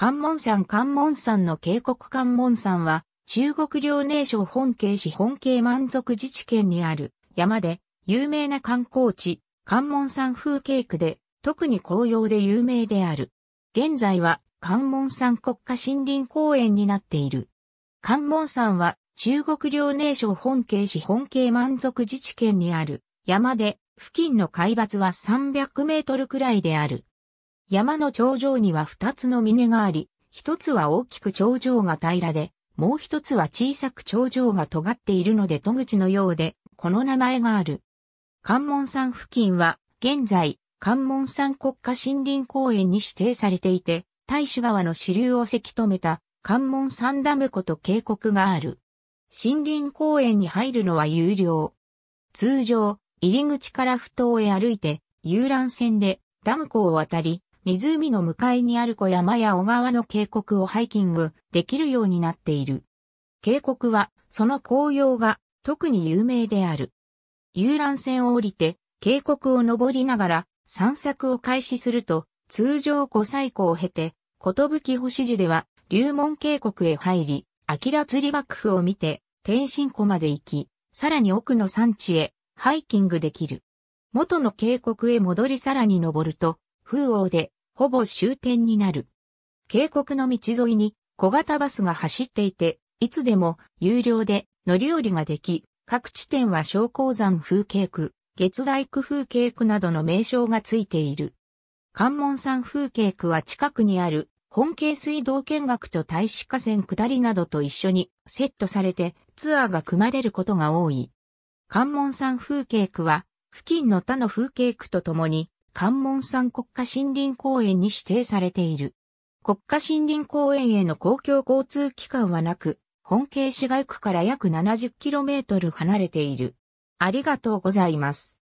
関門山関門山の渓谷関門山は、中国遼寧省本渓市本渓満足自治県にある山で、有名な観光地、関門山風景区で、特に紅葉で有名である。現在は関門山国家森林公園になっている。関門山は中国遼寧省本渓市本渓満足自治県にある山で、付近の海抜は300メートルくらいである。山の頂上には二つの峰があり、一つは大きく頂上が平らで、もう一つは小さく頂上が尖っているので戸口のようで、この名前がある。関門山付近は、現在、関門山国家森林公園に指定されていて、大使川の支流をせき止めた関門山ダム湖と渓谷がある。森林公園に入るのは有料。通常、入り口から埠頭へ歩いて、遊覧船でダム湖を渡り、湖の向かいにある小山や小川の渓谷をハイキングできるようになっている。渓谷はその紅葉が特に有名である。遊覧船を降りて渓谷を登りながら散策を開始すると通常5歳湖を経て、寿星樹では龍門渓谷へ入り、明釣り幕府を見て天津湖まで行き、さらに奥の山地へハイキングできる。元の渓谷へ戻りさらに登ると、風王で、ほぼ終点になる。渓谷の道沿いに小型バスが走っていて、いつでも有料で乗り降りができ、各地点は昇降山風景区、月大区風景区などの名称がついている。関門山風景区は近くにある本系水道見学と大使河川下りなどと一緒にセットされてツアーが組まれることが多い。関門山風景区は付近の他の風景区とともに関門山国家森林公園に指定されている。国家森林公園への公共交通機関はなく、本県市街区から約 70km 離れている。ありがとうございます。